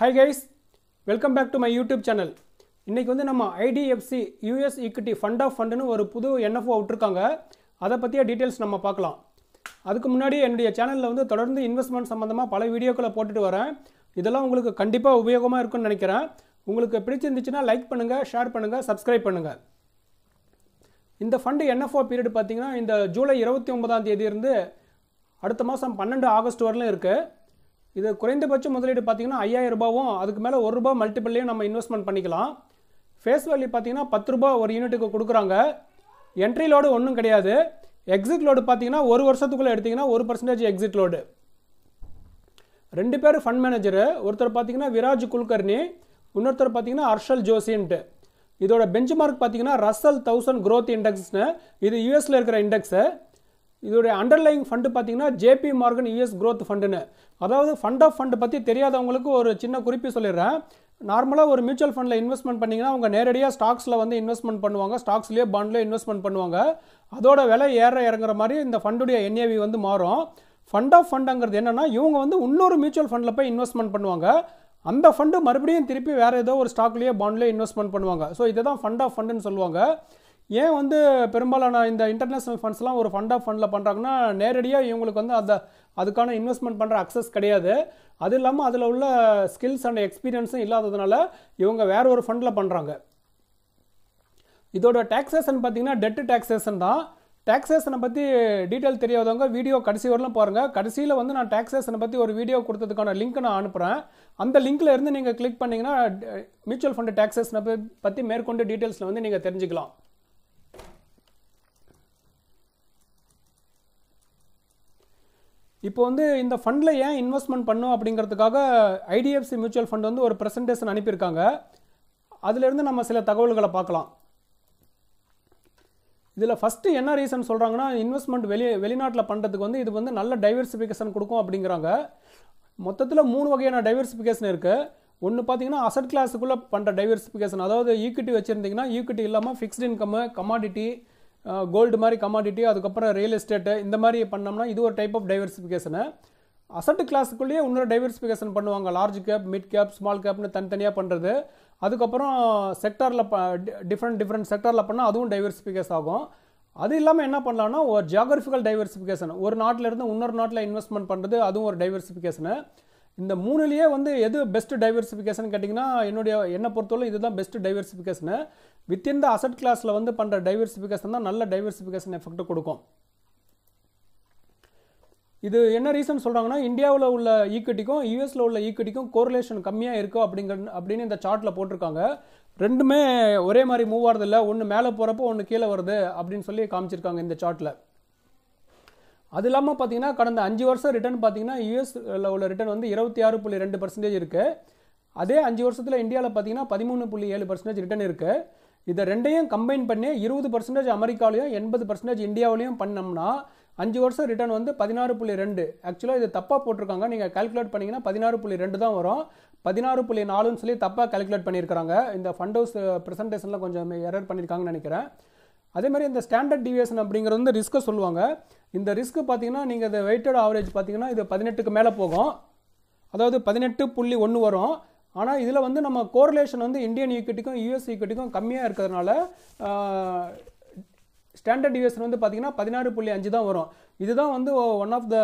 high guys welcome back to my YouTube channel இன்றைக்கி வந்து நம்ம IDFC US equity fund of ஃபண்டுன்னு ஒரு புது என்எஃப்ஓ விட்டுருக்காங்க அதை பற்றிய டீட்டெயில்ஸ் நம்ம பார்க்கலாம் அதுக்கு முன்னாடி என்னுடைய சேனலில் வந்து தொடர்ந்து இன்வெஸ்ட்மெண்ட் சம்மந்தமாக பல வீடியோக்களை போட்டுட்டு வரேன் இதெல்லாம் உங்களுக்கு கண்டிப்பாக உபயோகமாக இருக்கும்னு நினைக்கிறேன் உங்களுக்கு பிடிச்சிருந்துச்சுன்னா லைக் பண்ணுங்கள் ஷேர் பண்ணுங்கள் சப்ஸ்கிரைப் பண்ணுங்கள் இந்த ஃபண்டு என்எஃப்ஓ பீரியட் பார்த்திங்கன்னா இந்த ஜூலை இருபத்தி ஒன்பதாம் தேதியிலிருந்து அடுத்த மாதம் பன்னெண்டு ஆகஸ்ட் வரலும் இருக்குது இது குறைந்தபட்ச முதலீடு பார்த்தீங்கன்னா ஐயாயிரம் ரூபாவும் அதுக்கு மேலே ஒரு ரூபா மல்டிபிள்லையும் நம்ம இன்வெஸ்ட்மெண்ட் பண்ணிக்கலாம் ஃபேஸ் வேல்யூ பார்த்தீங்கன்னா பத்து ரூபா ஒரு யூனிட்டுக்கு கொடுக்குறாங்க என்ட்ரி லோடு ஒன்றும் கிடையாது எக்ஸிட் லோடு பார்த்தீங்கன்னா ஒரு வருஷத்துக்குள்ளே எடுத்திங்கன்னா ஒரு பர்சன்டேஜ் எக்ஸிட் லோடு ரெண்டு பேர் ஃபண்ட் மேனேஜரு ஒருத்தர் பார்த்தீங்கன்னா விராஜ் குல்கர்னி இன்னொருத்தர் பார்த்தீங்கன்னா அர்ஷல் ஜோசின்ட்டு இதோட பெஞ்ச் மார்க் பார்த்தீங்கன்னா ரசல் தௌசண்ட் க்ரோத் இண்டெக்ஸ்னு இது யூஎஸில் இருக்கிற இண்டெக்ஸு இதோடைய அண்டர்லைங் ஃபண்டு பார்த்தீங்கன்னா ஜேபி மார்கன் யூஎஸ் க்ரோத் ஃபண்டுன்னு அதாவது ஃபண்ட் ஆஃப் ஃபண்டு பற்றி தெரியாதவங்களுக்கு ஒரு சின்ன குறிப்பு சொல்லிடுறேன் நார்மலாக ஒரு மியூச்சுவல் ஃபண்டில் இன்வெஸ்ட்மெண்ட் பண்ணிங்கன்னா அவங்க நேரடியாக ஸ்டாக்ஸில் வந்து இன்வெஸ்ட்மெண்ட் பண்ணுவாங்க ஸ்டாக்ஸ்லேயே பாண்டில் இன்வெஸ்ட்மெண்ட் பண்ணுவாங்க அதோட விலை ஏற இறங்குற மாதிரி இந்த ஃபண்டுடைய என்ஏவி வந்து மாறும் ஃபண்ட் ஆஃப் ஃபண்டுங்கிறது என்னென்னா இவங்க வந்து இன்னொரு மியூச்சுவல் ஃபண்டில் போய் இன்வெஸ்ட்மெண்ட் பண்ணுவாங்க அந்த ஃபண்டு மறுபடியும் திருப்பி வேறு ஏதோ ஒரு ஸ்டாக்லேயே பாண்ட்லேயே இன்வெஸ்ட்மெண்ட் பண்ணுவாங்க ஸோ இதை தான் ஃபண்ட் ஆஃப் ஃபண்டுன்னு சொல்லுவாங்க ஏன் வந்து பெரும்பாலான இந்த இன்டர்நேஷ்னல் ஃபண்ட்ஸ்லாம் ஒரு ஃபண்ட் ஆஃப் ஃபண்டில் பண்ணுறாங்கன்னா நேரடியாக இவங்களுக்கு வந்து அந்த அதுக்கான இன்வெஸ்ட்மெண்ட் பண்ணுற அக்சஸ் கிடையாது அது இல்லாமல் அதில் உள்ள ஸ்கில்ஸ் அண்ட் எக்ஸ்பீரியன்ஸும் இல்லாததுனால இவங்க வேறு ஒரு ஃபண்டில் பண்ணுறாங்க இதோட டேக்ஸேஷன் பார்த்தீங்கன்னா டெட்டு டேக்ஸேஷன் தான் டேக்ஸேஷனை பற்றி டீட்டெயில் தெரியாதவங்க வீடியோ கடைசி வரலாம் பாருங்கள் கடைசியில் வந்து நான் டேக்ஸேஷனை பற்றி ஒரு வீடியோ கொடுத்ததுக்கான லிங்க் நான் அனுப்புகிறேன் அந்த லிங்க்கில் இருந்து நீங்கள் கிளிக் பண்ணிங்கன்னா மியூச்சுவல் ஃபண்டு டேக்ஸேஷனை பற்றி மேற்கொண்டு டீட்டெயில்ஸில் வந்து நீங்கள் தெரிஞ்சுக்கலாம் இப்போ வந்து இந்த ஃபண்டில் ஏன் இன்வெஸ்ட்மெண்ட் பண்ணும் அப்படிங்கிறதுக்காக ஐடிஎஃப்சி மியூச்சுவல் ஃபண்ட் வந்து ஒரு ப்ரெசன்டேஷன் அனுப்பியிருக்காங்க அதிலிருந்து நம்ம சில தகவல்களை பார்க்கலாம் இதில் ஃபஸ்ட்டு என்ன ரீசன் சொல்கிறாங்கன்னா இன்வெஸ்ட்மெண்ட் வெளி வெளிநாட்டில் பண்ணுறதுக்கு வந்து இது வந்து நல்ல டைவர்சிஃபிகேஷன் கொடுக்கும் அப்படிங்கிறாங்க மொத்தத்தில் மூணு வகையான டைவர்சிஃபிகேஷன் இருக்குது ஒன்று பார்த்தீங்கன்னா அசட் கிளாஸுக்குள்ளே பண்ணுற டைவர்சிஃபிகேஷன் அதாவது ஈக்விட்டி வச்சுருந்தீங்கன்னா ஈக்விட்டி இல்லாமல் ஃபிக்ஸ்ட் இன்கம்மு கமாடிட்டி கோல்டு மாதிரி கமாடிட்டி அதுக்கப்புறம் ரியல் எஸ்டேட்டு இந்த மாதிரி பண்ணோம்னா இது ஒரு டைப் ஆஃப் டைவர்சிஃபிகேஷனு அசட் கிளாஸுக்குள்ளேயே இன்னொரு டைவர்சிஃபிகேஷன் பண்ணுவாங்க large cap mid cap small கேப்னு தனித்தனியாக பண்ணுறது அதுக்கப்புறம் செக்டாரில் ப டிஃப்ரெண்ட் டிஃப்ரெண்ட் செக்டாரில் பண்ணால் அதுவும் டைவர்சிஃபிகேஸ் ஆகும் அது இல்லாமல் என்ன பண்ணலாம்னா ஒரு ஜியாகிரபிக்கல் டைவர்சிஃபிகேஷன் ஒரு நாட்டிலேருந்து இன்னொரு நாட்டில் இன்வெஸ்ட்மெண்ட் பண்ணுறது அதுவும் ஒரு டைவர்சிஃபிகேஷனு இந்த மூணுலேயே வந்து எது பெஸ்ட் டைவர்சிஃபிகேஷன் கேட்டிங்கன்னா என்னுடைய என்னை பொறுத்தவரை இதுதான் best diversification within the asset கிளாஸில் வந்து பண்ணுற டைவர்சிஃபிகேஷன் தான் நல்ல டைவர்சிஃபிகேஷன் எஃபெக்ட் கொடுக்கும் இது என்ன ரீசன் சொல்கிறாங்கன்னா இந்தியாவில் உள்ள ஈக்விட்டிக்கும் யூஎஸில் உள்ள ஈக்விட்டிக்கும் கோரிலேஷன் கம்மியாக இருக்கும் அப்படிங்கிற அப்படின்னு இந்த சார்ட்டில் போட்டிருக்காங்க ரெண்டுமே ஒரே மாதிரி மூவ் இல்லை ஒன்று மேலே போகிறப்போ ஒன்று கீழே வருது அப்படின்னு சொல்லி காமிச்சிருக்காங்க இந்த சார்ட்டில் அது இல்லாமல் பார்த்தீங்கன்னா கடந்த அஞ்சு வருஷம் ரிட்டர்ன் பார்த்தீங்கன்னா யூஎஸ் உள்ள ரிட்டர்ன் வந்து இருபத்தி ஆறு புள்ளி ரெண்டு பர்சன்டேஜ் இருக்குது அதே அஞ்சு வருஷத்தில் இந்தியாவில் பார்த்தீங்கன்னா பதிமூணு புள்ளி ஏழு பர்சன்டேஜ் ரிட்டர்ன் இருக்குது இதை ரெண்டையும் கம்பைன் பண்ணி இருபது பர்சன்டேஜ் அமெரிக்காலையும் எண்பது பர்சன்டேஜ் இந்தியாவிலையும் பண்ணோம்னா அஞ்சு வருஷம் ரிட்டர்ன் வந்து பதினாறு புள்ளி ரெண்டு ஆக்சுவலாக இது தப்பாக போட்டிருக்காங்க நீங்கள் கால்குலேட் பண்ணிங்கன்னா பதினாறு புள்ளி ரெண்டு தான் வரும் பதினாறு புள்ளி நாலுன்னு சொல்லி தப்பாக கால்குலேட் பண்ணியிருக்காங்க இந்த ஃபண்ட் ஹவுஸ் ப்ரெசன்டேஷனில் கொஞ்சம் எரர் பண்ணியிருக்காங்கன்னு நினைக்கிறேன் அதே மாதிரி இந்த ஸ்டாண்டர்ட் டிவியேஷன் அப்படிங்கிறது வந்து ரிஸ்க்கை சொல்லுவாங்க இந்த ரிஸ்க்கு பார்த்தீங்கன்னா நீங்கள் இந்த வெயிட்டட் ஆவரேஜ் பார்த்தீங்கன்னா இது பதினெட்டுக்கு மேலே போகும் அதாவது பதினெட்டு புள்ளி ஒன்று வரும் ஆனால் இதில் வந்து நம்ம கோரிலேஷன் வந்து இந்தியன் ஈக்விட்டிக்கும் யூஎஸ் ஈக்விட்டிக்கும் கம்மியாக இருக்கிறதுனால ஸ்டாண்டர்ட் டிவியேஷன் வந்து பார்த்திங்கன்னா பதினாறு புள்ளி அஞ்சு தான் வரும் இதுதான் வந்து one of the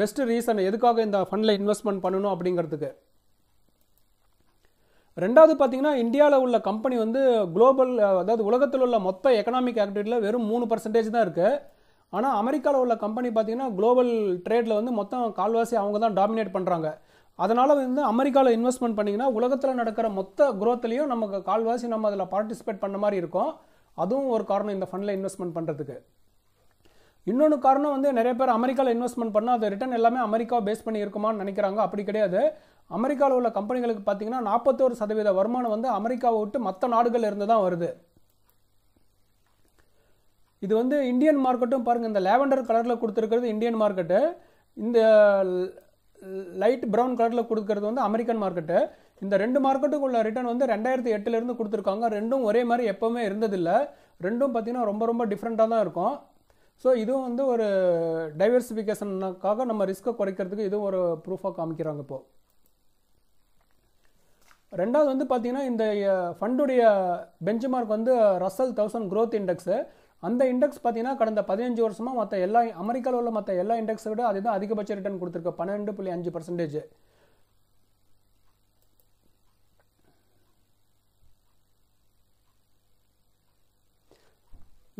best reason எதுக்காக இந்த ஃபண்டில் இன்வெஸ்ட்மெண்ட் பண்ணணும் அப்படிங்கிறதுக்கு ரெண்டாவது பார்த்தீங்கன்னா இந்தியாவில் உள்ள கம்பெனி வந்து குளோபல் அதாவது உலகத்தில் உள்ள மொத்த எக்கனாமிக் ஆக்டிவிட்டியில் வெறும் மூணு பர்சன்டேஜ் தான் இருக்குது ஆனால் அமெரிக்காவில் உள்ள கம்பெனி பார்த்தீங்கன்னா குளோபல் ட்ரேடில் வந்து மொத்தம் கால்வாசி அவங்க தான் டாமினேட் பண்ணுறாங்க அதனால் வந்து அமெரிக்காவில் இன்வெஸ்ட்மெண்ட் பண்ணிங்கன்னா உலகத்தில் நடக்கிற மொத்த குரோத்துலேயும் நமக்கு கால்வாசி நம்ம அதில் பார்ட்டிசிபேட் பண்ண மாதிரி இருக்கும் அதுவும் ஒரு காரணம் இந்த ஃபண்டில் இன்வெஸ்ட்மெண்ட் பண்ணுறதுக்கு இன்னொன்று காரணம் வந்து நிறைய பேர் அமெரிக்காவில் இன்வெஸ்ட்மெண்ட் பண்ணால் அது ரிட்டன் எல்லாமே அமெரிக்காவை பேஸ் பண்ணி இருக்குமான்னு நினைக்கிறாங்க அப்படி கிடையாது அமெரிக்காவில் உள்ள கம்பெனிகளுக்கு பார்த்தீங்கன்னா நாற்பத்தோரு சதவீத வருமானம் வந்து அமெரிக்காவை விட்டு மற்ற நாடுகள் இருந்து தான் வருது இது வந்து இந்தியன் மார்க்கெட்டும் பாருங்கள் இந்த லேவண்டர் கலரில் கொடுத்துருக்கிறது இந்தியன் மார்க்கெட்டு இந்த லைட் ப்ரௌன் கலரில் கொடுக்கறது வந்து அமெரிக்கன் மார்க்கெட்டு இந்த ரெண்டு மார்க்கெட்டுக்கு உள்ள ரிட்டர்ன் வந்து ரெண்டாயிரத்தி எட்டுலேருந்து கொடுத்துருக்காங்க ரெண்டும் ஒரே மாதிரி எப்போவுமே இருந்ததில்லை ரெண்டும் பார்த்திங்கன்னா ரொம்ப ரொம்ப டிஃப்ரெண்ட்டாக தான் இருக்கும் ஸோ இதுவும் வந்து ஒரு டைவர்சிஃபிகேஷனுக்காக நம்ம ரிஸ்க்கை குறைக்கிறதுக்கு இதுவும் ஒரு ப்ரூஃபாக காமிக்கிறாங்க இப்போது ரெண்டாவது வந்து பார்த்தீங்கன்னா இந்த ஃபண்டுடைய பெஞ்ச் மார்க் வந்து ரசல் தௌசண்ட் க்ரோத் இண்டெக்ஸு அந்த இண்டெக்ஸ் பார்த்தீங்கன்னா கடந்த பதினஞ்சு வருஷமாக மற்ற எல்லா அமெரிக்காவில் உள்ள மற்ற எல்லா இண்டெக்ஸை விட அதுதான் அதிகபட்ச ரிட்டர்ன் கொடுத்துருக்கு பன்னெண்டு புள்ளி அஞ்சு பர்சன்டேஜ்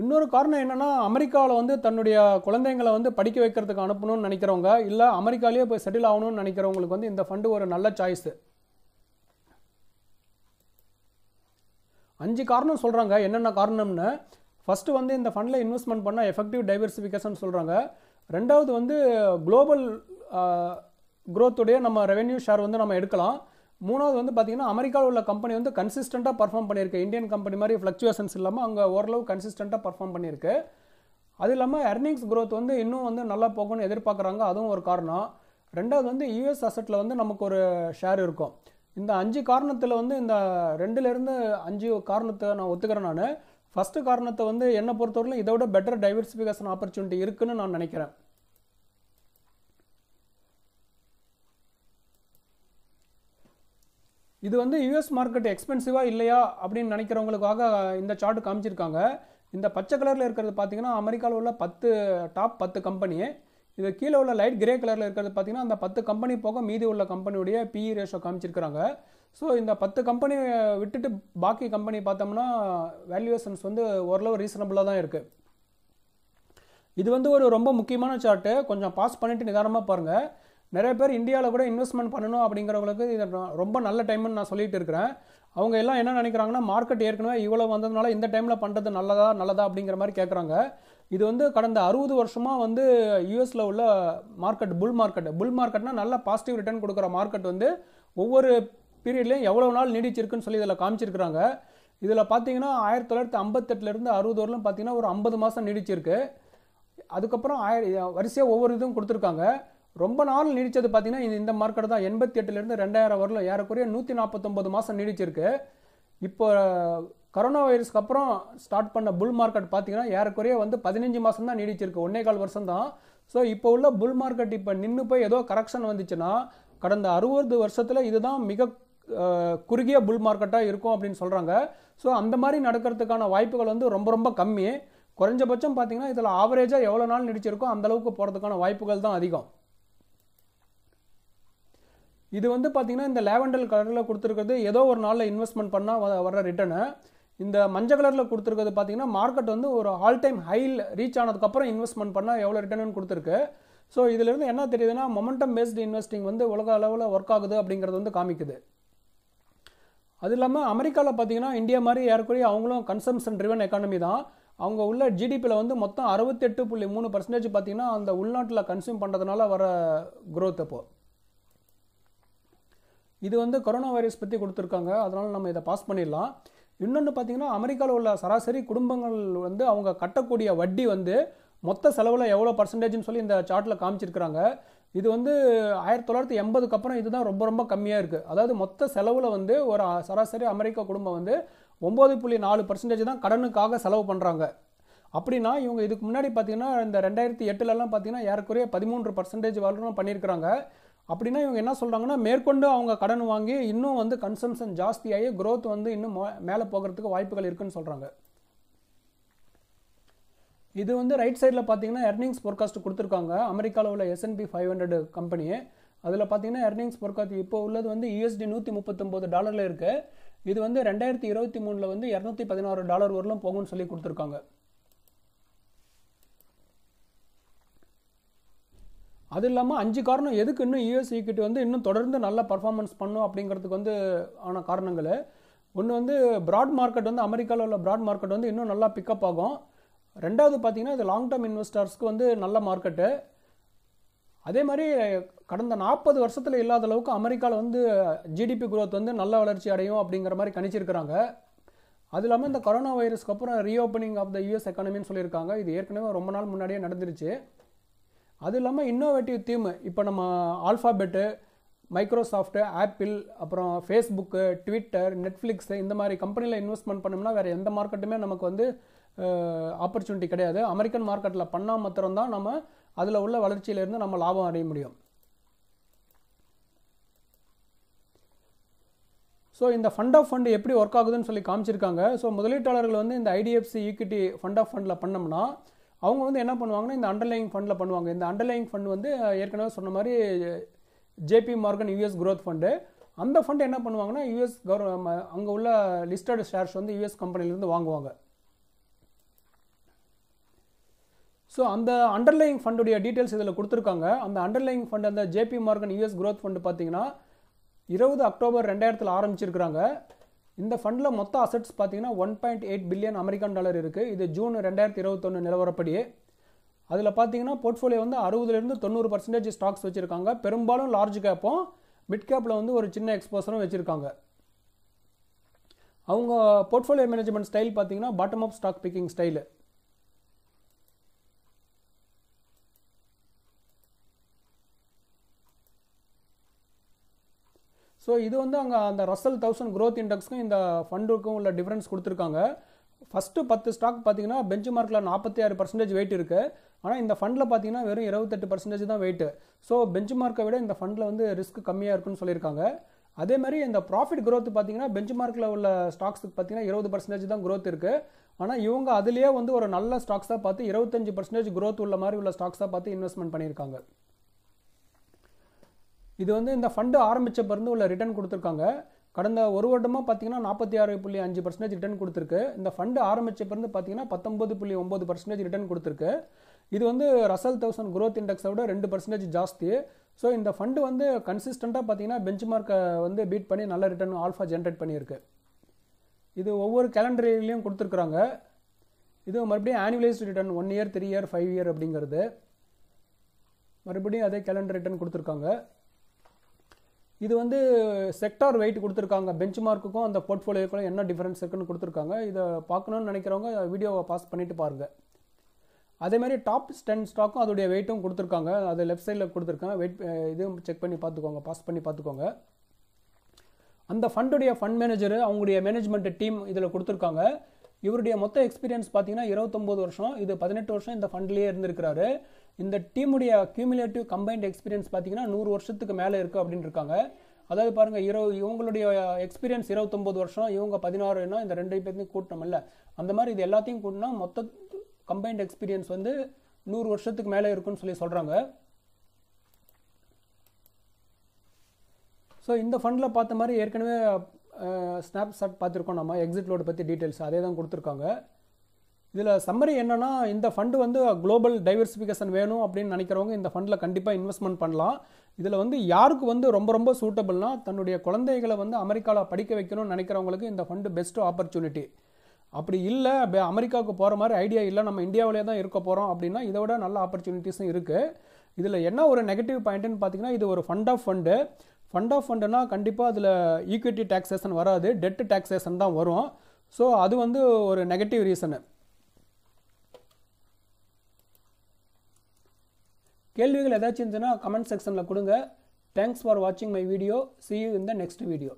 இன்னொரு காரணம் என்னென்னா அமெரிக்காவில் வந்து தன்னுடைய குழந்தைங்களை வந்து படிக்க வைக்கிறதுக்கு அனுப்பணும்னு நினைக்கிறவங்க இல்லை அமெரிக்காலேயே போய் செட்டில் ஆகணும்னு நினைக்கிறவங்களுக்கு வந்து இந்த ஃபண்டு ஒரு நல்ல சாய்ஸு அஞ்சு காரணம் சொல்கிறாங்க என்னென்ன காரணம்னு ஃபஸ்ட்டு வந்து இந்த ஃபண்டில் இன்வெஸ்ட்மெண்ட் பண்ணால் எஃபெக்டிவ் டைவர்சிஃபிகேஷன் சொல்கிறாங்க ரெண்டாவது வந்து குளோபல் குரோத்துடைய நம்ம ரெவென்யூ ஷேர் வந்து நம்ம எடுக்கலாம் மூணாவது வந்து பார்த்திங்கன்னா அமெரிக்காவில் உள்ள கம்பெனி வந்து கன்சிஸ்டண்ட்டாக பர்ஃபார்ம் பண்ணியிருக்கு இந்தியன் கம்பெனி மாதிரி ஃப்ளக்சுவேஷன்ஸ் இல்லாமல் அங்கே ஓரளவு கன்சிஸ்டண்ட்டாக பர்ஃபார்ம் பண்ணியிருக்கு அது இல்லாமல் எர்னிங்ஸ் க்ரோத் வந்து இன்னும் வந்து நல்லா போகணும்னு எதிர்பார்க்குறாங்க அதுவும் ஒரு காரணம் ரெண்டாவது வந்து யூஎஸ் அசட்டில் வந்து நமக்கு ஒரு ஷேர் இருக்கும் இந்த அஞ்சு காரணத்தில் வந்து இந்த ரெண்டுலேருந்து அஞ்சு காரணத்தை நான் ஒத்துக்கிறேன் நான் ஃபஸ்ட்டு காரணத்தை வந்து என்னை பொறுத்தவரையிலும் இதை விட பெட்டர் டைவர்சிஃபிகேஷன் ஆப்பர்ச்சுனிட்டி இருக்குதுன்னு நான் நினைக்கிறேன் இது வந்து யூஎஸ் மார்க்கெட் எக்ஸ்பென்சிவாக இல்லையா அப்படின்னு நினைக்கிறவங்களுக்காக இந்த சார்ட் காமிச்சிருக்காங்க இந்த பச்சை கலரில் இருக்கிறது பார்த்தீங்கன்னா அமெரிக்காவில் உள்ள பத்து டாப் பத்து கம்பெனி இது கீழே உள்ள லைட் கிரே கலரில் இருக்கிறது பார்த்தீங்கன்னா அந்த பத்து கம்பெனி போக மீதி உள்ள கம்பெனியுடைய பிஇ ரேஷோ e காமிச்சிருக்கிறாங்க ஸோ இந்த பத்து கம்பெனி விட்டுட்டு பாக்கி கம்பெனி பார்த்தோம்னா வேல்யூவேஷன்ஸ் வந்து ஓரளவு ரீசனபுளாக தான் இருக்குது இது வந்து ஒரு ரொம்ப முக்கியமான சார்ட்டு கொஞ்சம் பாஸ் பண்ணிவிட்டு நிதானமாக பாருங்கள் நிறைய பேர் இந்தியாவில் கூட இன்வெஸ்ட்மெண்ட் பண்ணணும் அப்படிங்கிறவங்களுக்கு இது ரொம்ப நல்ல டைம்னு நான் சொல்லிட்டு இருக்கிறேன் அவங்க எல்லாம் என்ன நினைக்கிறாங்கன்னா மார்க்கெட் ஏற்கனவே இவ்வளோ வந்ததுனால இந்த டைமில் பண்ணுறது நல்லதா நல்லதா அப்படிங்கிற மாதிரி கேட்குறாங்க இது வந்து கடந்த அறுபது வருஷமாக வந்து யூஎஸில் உள்ள மார்க்கெட் புல் மார்க்கெட் புல் மார்க்கெட்னா நல்ல பாசிட்டிவ் ரிட்டர்ன் கொடுக்குற மார்க்கெட் வந்து ஒவ்வொரு பீரியட்லேயும் எவ்வளோ நாள் நீடிச்சிருக்குன்னு சொல்லி இதில் காமிச்சிருக்கிறாங்க இதில் பார்த்தீங்கன்னா ஆயிரத்தி தொள்ளாயிரத்தி ஐம்பத்தெட்டுலேருந்து அறுபது வரலும் பார்த்தீங்கன்னா ஒரு ஐம்பது மாதம் நீடிச்சிருக்கு அதுக்கப்புறம் ஆயிரம் வரிசையாக ஒவ்வொரு இதுவும் கொடுத்துருக்காங்க ரொம்ப நாள் நீடித்தது பார்த்தீங்கன்னா இந்த மார்க்கெட் தான் எண்பத்தி எட்டுலேருந்து ரெண்டாயிரம் வரலும் ஏறக்குறைய நூற்றி நாற்பத்தொம்பது மாதம் நீடிச்சிருக்கு இப்போ கரோனா வைரஸ்க்கு அப்புறம் ஸ்டார்ட் பண்ண புல் மார்க்கெட் பார்த்தீங்கன்னா ஏறக்குறைய வந்து பதினஞ்சு மாதம் தான் நீடிச்சிருக்கு ஒன்றே கால் வருஷம் தான் ஸோ இப்போ உள்ள புல் மார்க்கெட் இப்போ நின்று போய் ஏதோ கரெக்ஷன் வந்துச்சுன்னா கடந்த அறுபது வருஷத்தில் இதுதான் மிக குறுகிய புல் மார்க்கெட்டாக இருக்கும் அப்படின்னு சொல்கிறாங்க ஸோ அந்த மாதிரி நடக்கிறதுக்கான வாய்ப்புகள் வந்து ரொம்ப ரொம்ப கம்மி குறைஞ்சபட்சம் பார்த்தீங்கன்னா இதில் ஆவரேஜாக எவ்வளோ நாள் நீடிச்சிருக்கோ அந்தளவுக்கு போகிறதுக்கான வாய்ப்புகள் தான் அதிகம் இது வந்து பார்த்தீங்கன்னா இந்த லேவண்டல் கலரில் கொடுத்துருக்கிறது ஏதோ ஒரு நாளில் இன்வெஸ்ட்மெண்ட் பண்ணால் வர ரிட்டர்னு இந்த மஞ்சள் கலரில் கொடுத்துருக்கிறது பார்த்தீங்கன்னா மார்க்கெட் வந்து ஒரு ஆல் டைம் ஹையில் ரீச் ஆனதுக்கப்புறம் இன்வெஸ்ட்மெண்ட் பண்ணால் எவ்வளோ ரிட்டர்ன் கொடுத்துருக்கு ஸோ இதிலிருந்து என்ன தெரியுதுன்னா மொமெண்டம் பேஸ்டு இன்வெஸ்டிங் வந்து உலக அளவில் ஒர்க் ஆகுது அப்படிங்கிறது வந்து காமிக்குது அது இல்லாமல் அமெரிக்காவில் பார்த்தீங்கன்னா இந்தியா மாதிரி ஏற்குறைய அவங்களும் கன்சம்ஷன் ட்ரிவன் எக்கானமி தான் அவங்க உள்ள ஜிடிபியில் வந்து மொத்தம் அறுபத்தெட்டு புள்ளி மூணு பர்சன்டேஜ் பார்த்தீங்கன்னா அந்த உள்நாட்டில் கன்சியூம் பண்ணுறதுனால வர குரோத் அப்போது இது வந்து கொரோனா வைரஸ் பற்றி கொடுத்துருக்காங்க அதனால் நம்ம இதை பாஸ் பண்ணிடலாம் இன்னொன்று பார்த்தீங்கன்னா அமெரிக்காவில் உள்ள சராசரி குடும்பங்கள் வந்து அவங்க கட்டக்கூடிய வட்டி வந்து மொத்த செலவில் எவ்வளோ பர்சன்டேஜ்னு சொல்லி இந்த சார்ட்டில் காமிச்சிருக்கிறாங்க இது வந்து ஆயிரத்தி தொள்ளாயிரத்தி எண்பதுக்கு அப்புறம் இதுதான் ரொம்ப ரொம்ப கம்மியாக இருக்குது அதாவது மொத்த செலவில் வந்து ஒரு சராசரி அமெரிக்க குடும்பம் வந்து ஒம்பது புள்ளி நாலு பர்சன்டேஜ் தான் கடனுக்காக செலவு பண்ணுறாங்க அப்படின்னா இவங்க இதுக்கு முன்னாடி பார்த்தீங்கன்னா இந்த ரெண்டாயிரத்தி எட்டுலலாம் பார்த்தீங்கன்னா ஏறக்குறைய பதிமூன்று பர்சன்டேஜ் வரலாம் பண்ணியிருக்கிறாங்க அப்படின்னா இவங்க என்ன சொல்கிறாங்கன்னா மேற்கொண்டு அவங்க கடன் வாங்கி இன்னும் வந்து கன்சம்ஷன் ஜாஸ்தியாகி க்ரோத் வந்து இன்னும் மேலே போகிறதுக்கு வாய்ப்புகள் இருக்குன்னு சொல்கிறாங்க இது வந்து ரைட் சைடில் பார்த்தீங்கன்னா எர்னிங்ஸ் ஃபோர்காஸ்ட் கொடுத்துருக்காங்க அமெரிக்காவில் உள்ள எஸ்என்பி ஃபைவ் ஹண்ட்ரட் கம்பெனி அதில் பார்த்தீங்கன்னா எர்னிங்ஸ் ஃபோர்காஸ்ட் இப்போ உள்ளது வந்து யூஎஸ்டி நூற்றி முப்பத்தொம்போது டாலரில் இருக்குது இது வந்து ரெண்டாயிரத்தி இருபத்தி மூணில் வந்து இரநூத்தி பதினாறு டாலர் வரலும் போகும்னு சொல்லி கொடுத்துருக்காங்க அது இல்லாமல் அஞ்சு காரணம் எதுக்கு இன்னும் யூஎஸ் e e வந்து இன்னும் தொடர்ந்து நல்ல பர்ஃபார்மன்ஸ் பண்ணும் அப்படிங்கிறதுக்கு வந்து ஆன காரணங்கள் ஒன்று வந்து ப்ராட் மார்க்கெட் வந்து அமெரிக்காவில் உள்ள ப்ராட் மார்க்கெட் வந்து இன்னும் நல்லா பிக்கப் ஆகும் ரெண்டாவது பார்த்தீங்கன்னா இது லாங் டேர்ம் இன்வெஸ்டர்ஸ்க்கு வந்து நல்ல மார்க்கெட்டு அதே மாதிரி கடந்த நாற்பது வருஷத்தில் இல்லாத அளவுக்கு அமெரிக்காவில் வந்து ஜிடிபி குரோத் வந்து நல்ல வளர்ச்சி அடையும் அப்படிங்கிற மாதிரி கணிச்சிருக்கிறாங்க அது இல்லாமல் இந்த கொரோனா வைரஸ்க்கு அப்புறம் ரீஓப்பனிங் ஆஃப் த யூஎஸ் எக்கானமின்னு சொல்லியிருக்காங்க இது ஏற்கனவே ரொம்ப நாள் முன்னாடியே நடந்துருச்சு அது இல்லாமல் இன்னோவேட்டிவ் தீம் இப்போ நம்ம ஆல்ஃபாபெட்டு மைக்ரோசாஃப்ட்டு ஆப்பிள் அப்புறம் ஃபேஸ்புக்கு ட்விட்டர் நெட்ஃப்ளிக்ஸு இந்த மாதிரி கம்பெனியில் இன்வெஸ்ட்மெண்ட் பண்ணோம்னா வேறு எந்த மார்க்கெட்டுமே நமக்கு வந்து ஆப்பர்ச்சுனிட்டி கிடையாது அமெரிக்கன் மார்க்கெட்டில் பண்ணால் மாத்திரம்தான் நம்ம அதில் உள்ள வளர்ச்சியிலேருந்து நம்ம லாபம் அடைய முடியும் ஸோ இந்த ஃபண்ட் ஆஃப் ஃபண்டு எப்படி ஒர்க் ஆகுதுன்னு சொல்லி காமிச்சிருக்காங்க ஸோ முதலீட்டாளர்கள் வந்து இந்த ஐடிஎஃப்சி ஈக்விட்டி ஃபண்ட் ஆஃப் ஃபண்டில் பண்ணோம்னா அவங்க வந்து என்ன பண்ணுவாங்கன்னா இந்த அண்டர்லைங் ஃபண்டில் பண்ணுவாங்க இந்த அண்டர்லைங் ஃபண்ட் வந்து ஏற்கனவே சொன்ன மாதிரி JP Morgan US growth fund அந்த ஃபண்ட் என்ன பண்ணுவாங்கன்னா யூஎஸ் கவர் அங்கே உள்ள லிஸ்டட் ஷேர்ஸ் வந்து யூஎஸ் கம்பெனிலேருந்து வாங்குவாங்க ஸோ அந்த அண்டர்லைங் ஃபண்டுடைய டீட்டெயில்ஸ் இதில் கொடுத்துருக்காங்க அந்த அண்டர்லைங் ஃபண்ட் அந்த JP Morgan US growth fund பார்த்தீங்கன்னா இருபது அக்டோபர் ரெண்டாயிரத்தில் ஆரம்பிச்சிருக்கிறாங்க இந்த ஃபண்டில் மொத்த அசட்ஸ் பார்த்தீங்கன்னா one point eight billion American dollar இருக்குது இது ஜூன் ரெண்டாயிரத்தி இருபத்தொன்று நிலவரப்படியே அதில் பார்த்தீங்கன்னா போர்ட்ஃபோலியோ வந்து அறுபதுலேருந்து தொண்ணூறு பர்சன்டேஜ் ஸ்டாக்ஸ் வச்சுருக்காங்க பெரும்பாலும் லார்ஜ் கேப்பும் மிட் கேப்பில் வந்து ஒரு சின்ன எக்ஸ்போசரும் வச்சுருக்காங்க அவங்க போர்ட்ஃபோலியோ மேனேஜ்மெண்ட் ஸ்டைல் பார்த்தீங்கன்னா bottom of stock picking style so இது வந்து அங்கே அந்த ரசல் தௌசண்ட் க்ரோத் இண்டெக்ஸ்க்கும் இந்த ஃபண்டுக்கும் உள்ள டிஃப்ரென்ஸ் கொடுத்துருக்காங்க ஃபஸ்ட்டு பத்து ஸ்டாக் பார்த்தீங்கன்னா பெஞ்ச் மார்க்கில் நாற்பத்தி ஆறு பர்சன்டேஜ் வெயிட் இருக்குது ஆனால் இந்த ஃபண்டில் பார்த்தீங்கன்னா வெறும் இருபத்தெட்டு பர்சன்டேஜ் தான் வெயிட்டு ஸோ பெஞ்ச் மார்க்கை விட இந்த ஃபண்டில் வந்து ரிஸ்க் கம்மியாக இருக்குன்னு சொல்லியிருக்காங்க அதே மாதிரி இந்த ப்ராஃபிட் க்ரோத் பார்த்தீங்கன்னா பெஞ்ச் மார்க்கில் உள்ள ஸ்டாக்ஸுக்கு பார்த்தீங்கன்னா இருபது பர்சன்டேஜ் தான் க்ரோத் இருக்குது ஆனால் இவங்க அதுலேயே வந்து ஒரு நல்ல ஸ்டாக்ஸாக பார்த்து இருபத்தஞ்சு பர்சன்டேஜ் க்ரோத் உள்ள மாதிரி உள்ள ஸ்டாக்ஸாக பார்த்து இன்வெஸ்ட்மெண்ட் பண்ணியிருக்காங்க இது வந்து இந்த ஃபண்டு ஆரம்பித்த பிறந்து உள்ள ரிட்டர்ன் கொடுத்துருக்காங்க கடந்த ஒரு வருடமாக பார்த்தீங்கன்னா நாற்பத்தி ஆறு புள்ளி அஞ்சு பர்சன்டேஜ் ரிட்டர்ன் கொடுத்துருக்கு இந்த ஃபண்டு ஆரம்பித்த பிறந்து பார்த்தீங்கன்னா பத்தொம்பது புள்ளி ஒம்பது பர்சன்டேஜ் ரிட்டர்ன் கொடுத்துருக்கு இது வந்து ரசல் தௌசண்ட் குரோத் இண்டெக்ஸை விட ரெண்டு பர்சன்டேஜ் ஜாஸ்தி ஸோ இந்த ஃபண்டு வந்து கன்சிஸ்டண்ட்டாக பார்த்தீங்கன்னா பெஞ்ச் மார்க்கை வந்து பீட் பண்ணி நல்ல ரிட்டர்ன் ஆல்ஃபா ஜென்ரேட் பண்ணியிருக்கு இது ஒவ்வொரு கேலண்டர்லேயும் கொடுத்துருக்குறாங்க இது மறுபடியும் annualised return one year three year five year அப்படிங்கிறது மறுபடியும் அதே கேலண்டர் ரிட்டர்ன் கொடுத்துருக்காங்க இது வந்து செக்டார் வெயிட் கொடுத்துருக்காங்க பெஞ்ச் மார்க்குக்கும் அந்த போர்ட்ஃபோலியோக்கும் என்ன டிஃப்ரென்ஸ் இருக்குன்னு கொடுத்துருக்காங்க இதை பார்க்கணுன்னு நினைக்கிறவங்க வீடியோவை பாஸ் பண்ணிவிட்டு பாருங்கள் அதேமாதிரி டாப் ஸ்டென் ஸ்டாக்கும் அதோடைய வெயிட்டும் கொடுத்துருக்காங்க அது லெஃப்ட் சைடில் கொடுத்துருக்காங்க வெயிட் இதுவும் செக் பண்ணி பார்த்துக்கோங்க பாஸ் பண்ணி பார்த்துக்கோங்க அந்த ஃபண்டுடைய ஃபண்ட் மேனேஜர் அவங்களுடைய மேனேஜ்மெண்ட் டீம் இதில் கொடுத்துருக்காங்க இவருடைய மொத்த எக்ஸ்பீரியன்ஸ் பார்த்தீங்கன்னா இருபத்தொம்போது வருஷம் இது பதினெட்டு வருஷம் இந்த ஃபண்ட்லேயே இருந்திருக்கிறாரு இந்த டீமுடைய கியூமுலேட்டிவ் கம்பைன்ட் எக்ஸ்பீரியன்ஸ் பார்த்தீங்கன்னா நூறு வருஷத்துக்கு மேலே இருக்குது அப்படின்னு இருக்காங்க அதாவது பாருங்கள் இரவு இவங்களுடைய எக்ஸ்பீரியன்ஸ் இருபத்தொம்போது வருஷம் இவங்க பதினாறுனா இந்த ரெண்டு பேர்த்தையும் கூட்டணும் இல்லை அந்த மாதிரி இது எல்லாத்தையும் கூட்டினா மொத்த கம்பைன்ட் எக்ஸ்பீரியன்ஸ் வந்து நூறு வருஷத்துக்கு மேலே இருக்குன்னு சொல்லி சொல்கிறாங்க ஸோ இந்த ஃபண்டில் பார்த்த மாதிரி ஏற்கனவே ஸ்னாப்சாட் பார்த்துருக்கோம் நம்ம எக்ஸிட் லோடு பற்றி டீட்டெயில்ஸ் அதே தான் கொடுத்துருக்காங்க இதில் சம்மரி என்னென்னா இந்த ஃபண்டு வந்து குளோபல் டைவர்சிஃபிகேஷன் வேணும் அப்படின்னு நினைக்கிறவங்க இந்த ஃபண்டில் கண்டிப்பாக இன்வெஸ்ட்மெண்ட் பண்ணலாம் இதில் வந்து யாருக்கு வந்து ரொம்ப ரொம்ப சூட்டபிள்னா தன்னுடைய குழந்தைகளை வந்து அமெரிக்காவில் படிக்க வைக்கணும்னு நினைக்கிறவங்களுக்கு இந்த ஃபண்டு பெஸ்ட்டு ஆப்பர்ச்சுனிட்டி அப்படி இல்லை அமெரிக்காவுக்கு போகிற மாதிரி ஐடியா இல்லை நம்ம இந்தியாவிலே தான் இருக்க போகிறோம் அப்படின்னா இதை விட நல்ல ஆப்பர்ச்சுனிட்டிஸும் இருக்குது இதில் என்ன ஒரு நெகட்டிவ் பாயிண்ட்டுன்னு பார்த்தீங்கன்னா இது ஒரு fund of fund fund of ஃபண்டுனா கண்டிப்பாக அதில் ஈக்விட்டி டேக்ஸேஷன் வராது டெட்டு டேக்ஸேஷன் தான் வரும் ஸோ அது வந்து ஒரு நெகட்டிவ் ரீசனு கேள்விகள் ஏதாச்சும் இருந்துன்னா கமெண்ட் செக்ஷனில் கொடுங்க தேங்க்ஸ் ஃபார் வாட்சிங் மை வீடியோ சி யூ இந்த நெக்ஸ்ட் வீடியோ